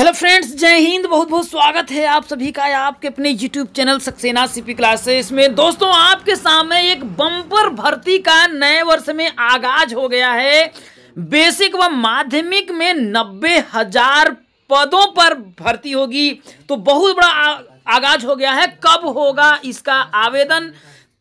hello friends जय हिंद बहुत बहुत स्वागत है आप सभी का आपके अपने YouTube channel Saxena CP classes में दोस्तों आपके सामने एक बम्पर भर्ती का नए वर्ष में आगाज हो गया है बेसिक व माध्यमिक में नब्बे हजार पदों पर भर्ती होगी तो बहुत बड़ा आगाज हो गया है कब होगा इसका आवेदन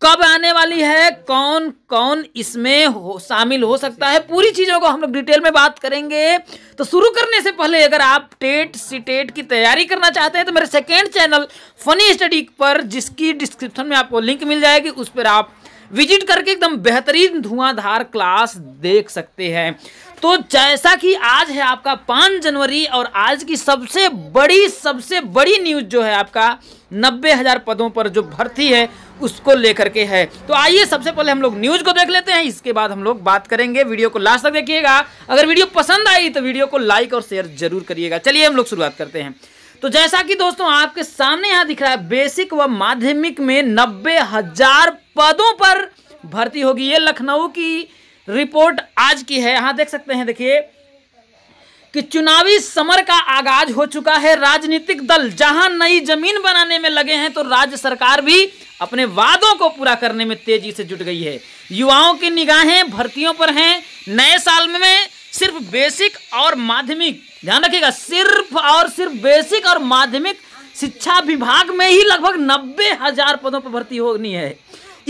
कब आने वाली है कौन कौन इसमें हो शामिल हो सकता है पूरी चीज़ों को हम लोग डिटेल में बात करेंगे तो शुरू करने से पहले अगर आप टेट सी टेट की तैयारी करना चाहते हैं तो मेरे सेकेंड चैनल फनी स्टडी पर जिसकी डिस्क्रिप्शन में आपको लिंक मिल जाएगी उस पर आप विजिट करके एकदम बेहतरीन धुआंधार क्लास देख सकते हैं तो जैसा कि आज है आपका पाँच जनवरी और आज की सबसे बड़ी सबसे बड़ी न्यूज़ जो है आपका नब्बे हज़ार पदों पर जो भर्ती है उसको लेकर के है तो आइए सबसे पहले हम लोग न्यूज़ को देख लेते हैं इसके बाद हम लोग बात करेंगे वीडियो को लास्ट तक देखिएगा अगर वीडियो पसंद आई तो वीडियो को लाइक और शेयर जरूर करिएगा चलिए हम लोग शुरुआत करते हैं तो जैसा कि दोस्तों आपके सामने यहां दिख रहा है बेसिक व माध्यमिक में नब्बे हजार पदों पर भर्ती होगी ये लखनऊ की रिपोर्ट आज की है यहां देख सकते हैं देखिए कि चुनावी समर का आगाज हो चुका है राजनीतिक दल जहां नई जमीन बनाने में लगे हैं तो राज्य सरकार भी अपने वादों को पूरा करने में तेजी से जुट गई है युवाओं की निगाहें भर्तियों पर हैं नए साल में सिर्फ बेसिक और माध्यमिक ध्यान रखिएगा सिर्फ और सिर्फ बेसिक और माध्यमिक शिक्षा विभाग में ही लगभग नब्बे हजार पदों पर भर्ती होनी है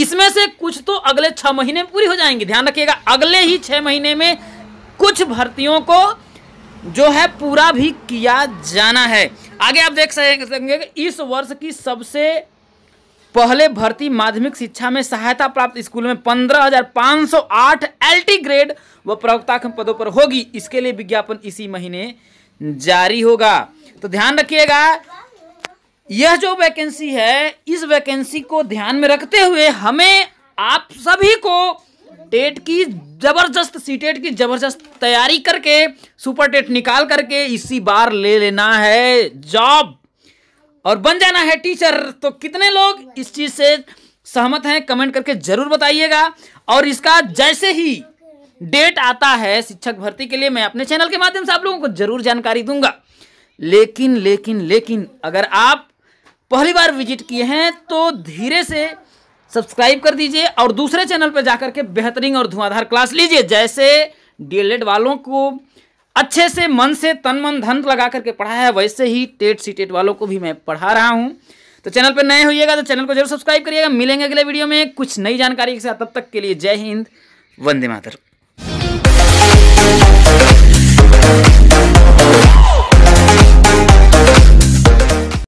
इसमें से कुछ तो अगले छह महीने में पूरी हो जाएंगी ध्यान रखिएगा अगले ही छह महीने में कुछ भर्तियों को जो है पूरा भी किया जाना है आगे आप देख सकेंगे इस वर्ष की सबसे पहले भर्ती माध्यमिक शिक्षा में सहायता प्राप्त स्कूल में 15,508 एलटी ग्रेड व प्रवक्ता पदों पर होगी इसके लिए विज्ञापन इसी महीने जारी होगा तो ध्यान रखिएगा यह जो वैकेंसी है इस वैकेंसी को ध्यान में रखते हुए हमें आप सभी को टेट की जबरदस्त सी टेट की जबरदस्त तैयारी करके सुपर टेट निकाल करके इसी बार ले लेना है जॉब और बन जाना है टीचर तो कितने लोग इस चीज़ से सहमत हैं कमेंट करके ज़रूर बताइएगा और इसका जैसे ही डेट आता है शिक्षक भर्ती के लिए मैं अपने चैनल के माध्यम से आप लोगों को ज़रूर जानकारी दूंगा लेकिन लेकिन लेकिन अगर आप पहली बार विजिट किए हैं तो धीरे से सब्सक्राइब कर दीजिए और दूसरे चैनल पर जाकर के बेहतरीन और धुआंधार क्लास लीजिए जैसे डीएलएड वालों को अच्छे से मन से तन मन धन लगा करके पढ़ाया है वैसे ही टेट सी टेट वालों को भी मैं पढ़ा रहा हूँ तो चैनल पर नए होइएगा तो चैनल को जरूर सब्सक्राइब करिएगा मिलेंगे अगले वीडियो में कुछ नई जानकारी के साथ तब तक के लिए जय हिंद वंदे मातरम